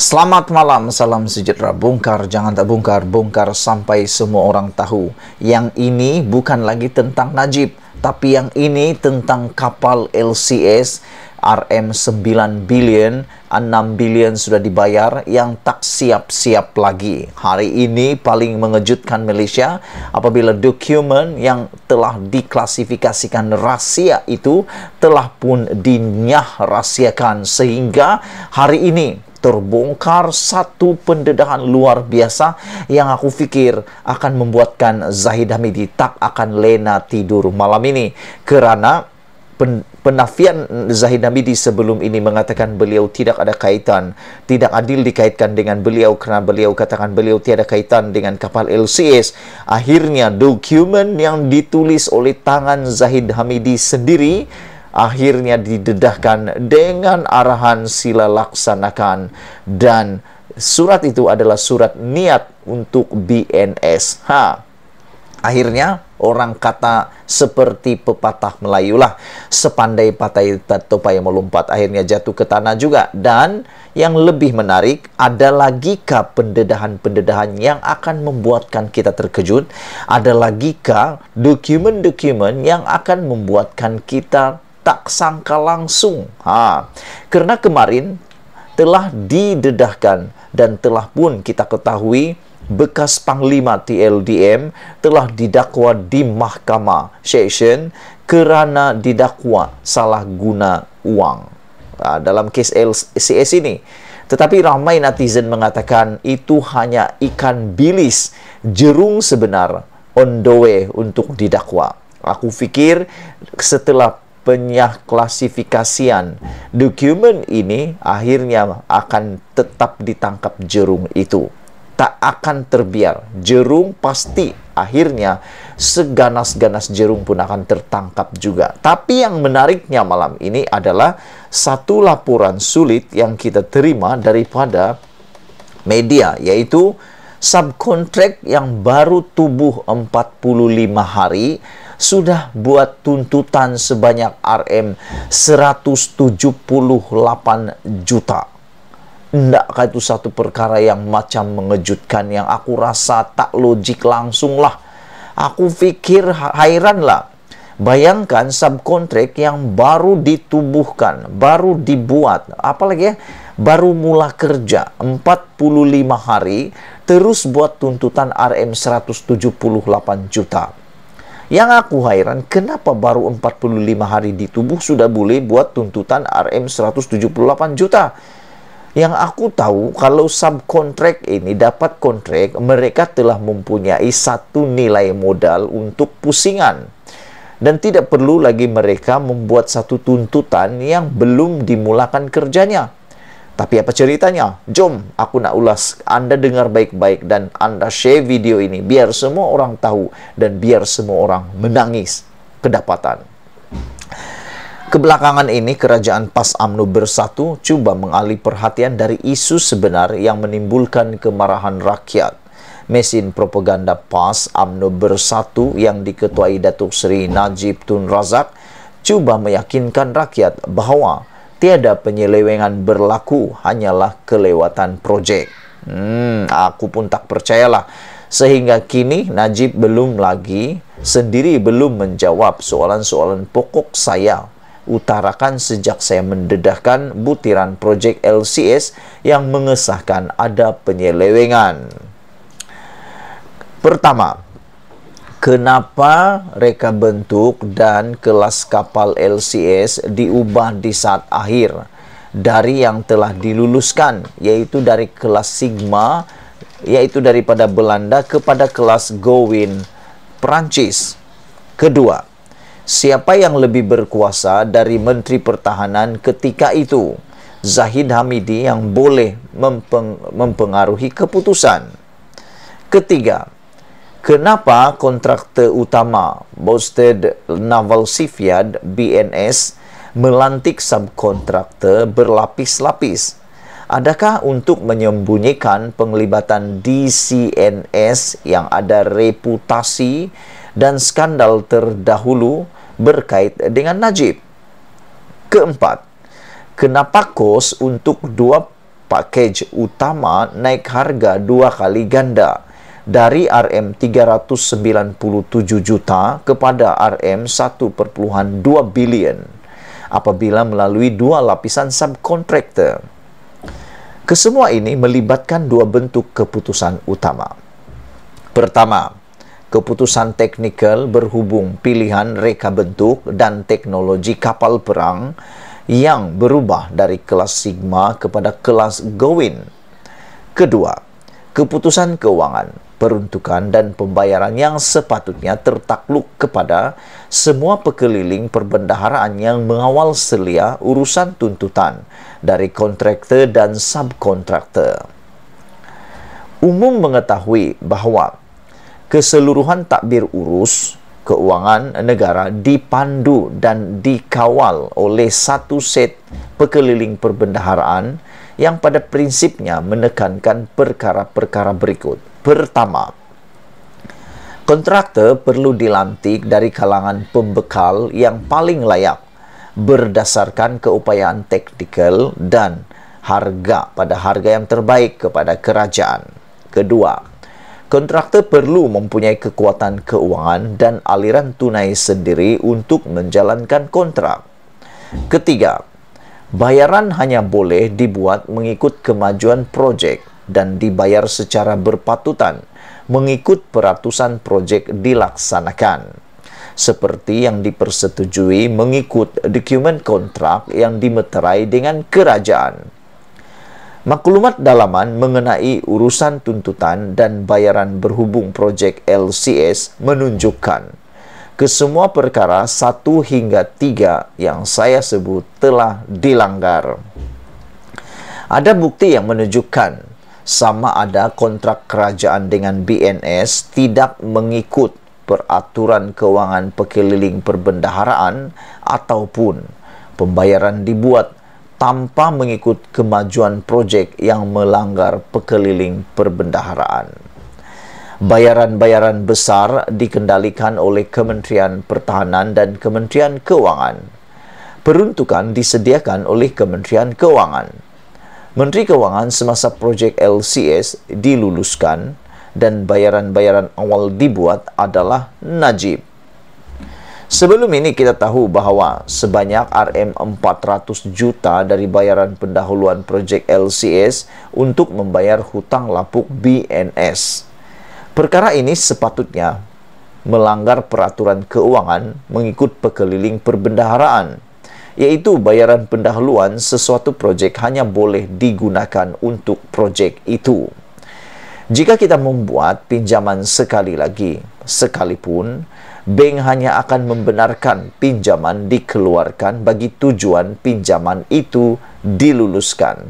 Selamat malam, salam sejahtera. Bongkar, jangan tak bongkar, bongkar sampai semua orang tahu. Yang ini bukan lagi tentang Najib, tapi yang ini tentang kapal LCS RM 9 billion, 6 billion sudah dibayar yang tak siap-siap lagi. Hari ini paling mengejutkan Malaysia apabila dokumen yang telah diklasifikasikan rahasia itu telah pun dinyah rahasiakan sehingga hari ini terbongkar satu pendedahan luar biasa yang aku fikir akan membuatkan Zahid Hamidi tak akan lena tidur malam ini kerana pen penafian Zahid Hamidi sebelum ini mengatakan beliau tidak ada kaitan tidak adil dikaitkan dengan beliau kerana beliau katakan beliau tiada kaitan dengan kapal LCS akhirnya dokumen yang ditulis oleh tangan Zahid Hamidi sendiri akhirnya didedahkan dengan arahan sila laksanakan dan surat itu adalah surat niat untuk BNSH. Akhirnya orang kata seperti pepatah Melayu lah, sepandai patai paya melompat akhirnya jatuh ke tanah juga. Dan yang lebih menarik ada lagi ke pendedahan-pendedahan yang akan membuatkan kita terkejut, ada ke dokumen-dokumen yang akan membuatkan kita tak sangka langsung. Ha, karena kemarin telah didedahkan dan telah pun kita ketahui bekas Panglima TLDM telah didakwa di Mahkamah Seksyen kerana didakwa salah guna uang ha, dalam kes LCS ini. Tetapi ramai netizen mengatakan itu hanya ikan bilis, jerung sebenar, on the way untuk didakwa. Aku fikir setelah klasifikasian dokumen ini akhirnya akan tetap ditangkap jerung itu. Tak akan terbiar. Jerung pasti akhirnya seganas-ganas jerung pun akan tertangkap juga. Tapi yang menariknya malam ini adalah satu laporan sulit yang kita terima daripada media yaitu subkontrak yang baru tubuh 45 hari sudah buat tuntutan sebanyak RM 178 juta. Enggakkah itu satu perkara yang macam mengejutkan yang aku rasa tak logik langsung lah. Aku pikir hairan lah. Bayangkan subkontrak yang baru ditubuhkan, baru dibuat, apalagi ya, baru mula kerja 45 hari, terus buat tuntutan RM 178 juta. Yang aku hairan, kenapa baru 45 hari di tubuh sudah boleh buat tuntutan RM 178 juta? Yang aku tahu kalau subkontrak ini dapat kontrak, mereka telah mempunyai satu nilai modal untuk pusingan. Dan tidak perlu lagi mereka membuat satu tuntutan yang belum dimulakan kerjanya. Tapi apa ceritanya? Jom, aku nak ulas. Anda dengar baik-baik dan Anda share video ini biar semua orang tahu dan biar semua orang menangis kedapatan. Kebelakangan ini kerajaan PAS AMNO bersatu cuba mengalih perhatian dari isu sebenar yang menimbulkan kemarahan rakyat. Mesin propaganda PAS AMNO bersatu yang diketuai Datuk Seri Najib Tun Razak cuba meyakinkan rakyat bahwa Tiada penyelewengan berlaku, hanyalah kelewatan proyek. Hmm, aku pun tak percayalah. Sehingga kini Najib belum lagi sendiri belum menjawab soalan-soalan pokok saya utarakan sejak saya mendedahkan butiran proyek LCS yang mengesahkan ada penyelewengan. Pertama, Kenapa reka bentuk dan kelas kapal LCS diubah di saat akhir dari yang telah diluluskan yaitu dari kelas Sigma yaitu daripada Belanda kepada kelas Gowin Perancis. Kedua, siapa yang lebih berkuasa dari Menteri Pertahanan ketika itu? Zahid Hamidi yang boleh mempeng mempengaruhi keputusan. Ketiga, Kenapa kontraktor utama Bosted Naval Shipyard BNS melantik subkontraktor berlapis-lapis? Adakah untuk menyembunyikan penglibatan DCNS yang ada reputasi dan skandal terdahulu berkait dengan Najib? Keempat, kenapa kos untuk dua package utama naik harga dua kali ganda? dari RM 397 juta kepada RM 1,2 billion apabila melalui dua lapisan subkontraktor. Kesemua ini melibatkan dua bentuk keputusan utama. Pertama, keputusan teknikal berhubung pilihan reka bentuk dan teknologi kapal perang yang berubah dari kelas Sigma kepada kelas Gowin. Kedua, keputusan keuangan peruntukan dan pembayaran yang sepatutnya tertakluk kepada semua pekeliling perbendaharaan yang mengawal selia urusan tuntutan dari kontraktor dan subkontraktor. Umum mengetahui bahawa keseluruhan takbir urus keuangan negara dipandu dan dikawal oleh satu set pekeliling perbendaharaan yang pada prinsipnya menekankan perkara-perkara berikut pertama kontraktor perlu dilantik dari kalangan pembekal yang paling layak berdasarkan keupayaan teknikal dan harga pada harga yang terbaik kepada kerajaan kedua kontraktor perlu mempunyai kekuatan keuangan dan aliran tunai sendiri untuk menjalankan kontrak ketiga bayaran hanya boleh dibuat mengikut kemajuan projek dan dibayar secara berpatutan mengikut peratusan proyek dilaksanakan seperti yang dipersetujui mengikut dokumen kontrak yang dimeterai dengan kerajaan. Maklumat dalaman mengenai urusan tuntutan dan bayaran berhubung projek LCS menunjukkan kesemua perkara 1 hingga 3 yang saya sebut telah dilanggar. Ada bukti yang menunjukkan sama ada kontrak kerajaan dengan BNS tidak mengikut peraturan kewangan pekeliling perbendaharaan ataupun pembayaran dibuat tanpa mengikut kemajuan projek yang melanggar pekeliling perbendaharaan. Bayaran-bayaran besar dikendalikan oleh Kementerian Pertahanan dan Kementerian Keuangan. Peruntukan disediakan oleh Kementerian Keuangan. Menteri Keuangan semasa proyek LCS diluluskan dan bayaran-bayaran awal dibuat adalah Najib. Sebelum ini kita tahu bahwa sebanyak RM 400 juta dari bayaran pendahuluan proyek LCS untuk membayar hutang lapuk BNS. Perkara ini sepatutnya melanggar peraturan keuangan mengikut pekeliling perbendaharaan iaitu bayaran pendahuluan sesuatu projek hanya boleh digunakan untuk projek itu. Jika kita membuat pinjaman sekali lagi, sekalipun, bank hanya akan membenarkan pinjaman dikeluarkan bagi tujuan pinjaman itu diluluskan.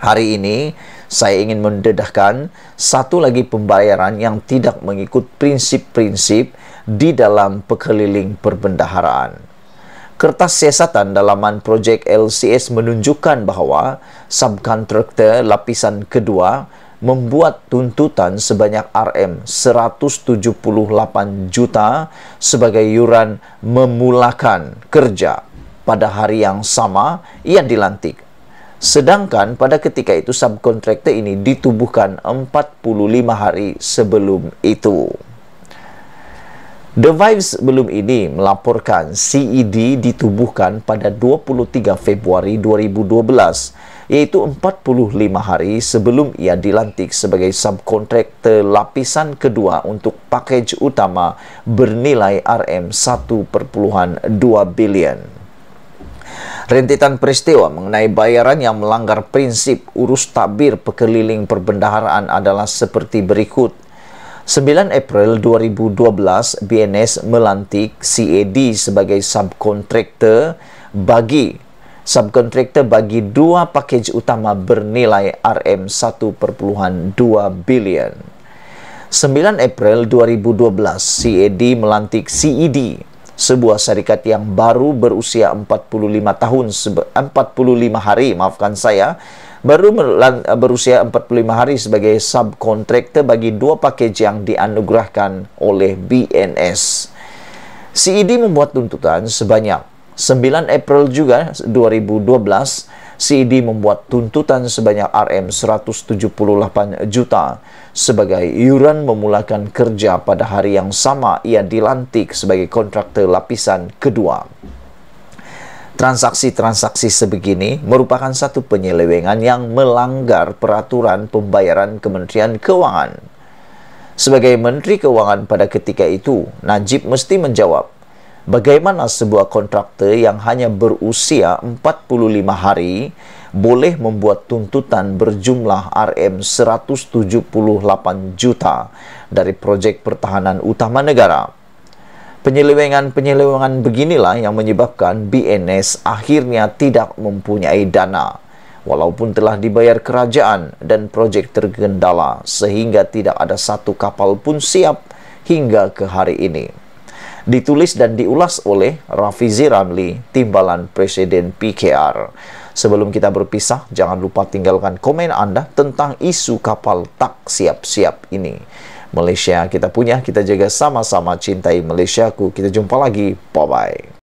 Hari ini, saya ingin mendedahkan satu lagi pembayaran yang tidak mengikut prinsip-prinsip di dalam pekeliling perbendaharaan kertas siasatan dalaman projek LCS menunjukkan bahawa subkontraktor lapisan kedua membuat tuntutan sebanyak RM178 juta sebagai yuran memulakan kerja pada hari yang sama ia dilantik. Sedangkan pada ketika itu subkontraktor ini ditubuhkan 45 hari sebelum itu. The Vibes belum ini melaporkan CED ditubuhkan pada 23 Februari 2012 iaitu 45 hari sebelum ia dilantik sebagai subkontraktor lapisan kedua untuk pakej utama bernilai RM1.2 bilion. Rentetan peristiwa mengenai bayaran yang melanggar prinsip urus takbir pekeliling perbendaharaan adalah seperti berikut. 9 April 2012, BNS melantik CAD sebagai subkontraktor bagi subkontraktor bagi dua pakej utama bernilai RM 1.2 bilion. 9 April 2012, CAD melantik CED, sebuah syarikat yang baru berusia 45 tahun 45 hari, maafkan saya, baru berusia 45 hari sebagai subkontraktor bagi dua paket yang dianugerahkan oleh BNS. CED membuat tuntutan sebanyak 9 April juga 2012 CED membuat tuntutan sebanyak RM 178 juta sebagai iuran memulakan kerja pada hari yang sama ia dilantik sebagai kontraktor lapisan kedua. Transaksi-transaksi sebegini merupakan satu penyelewengan yang melanggar peraturan pembayaran Kementerian Keuangan. Sebagai Menteri Keuangan pada ketika itu, Najib mesti menjawab, bagaimana sebuah kontraktor yang hanya berusia 45 hari boleh membuat tuntutan berjumlah RM 178 juta dari proyek pertahanan utama negara. Penyelewengan-penyelewengan beginilah yang menyebabkan BNS akhirnya tidak mempunyai dana walaupun telah dibayar kerajaan dan proyek tergendala sehingga tidak ada satu kapal pun siap hingga ke hari ini. Ditulis dan diulas oleh Rafizi Ramli, Timbalan Presiden PKR. Sebelum kita berpisah, jangan lupa tinggalkan komen Anda tentang isu kapal tak siap-siap ini. Malaysia kita punya. Kita jaga sama-sama cintai Malaysiaku. Kita jumpa lagi. Bye-bye.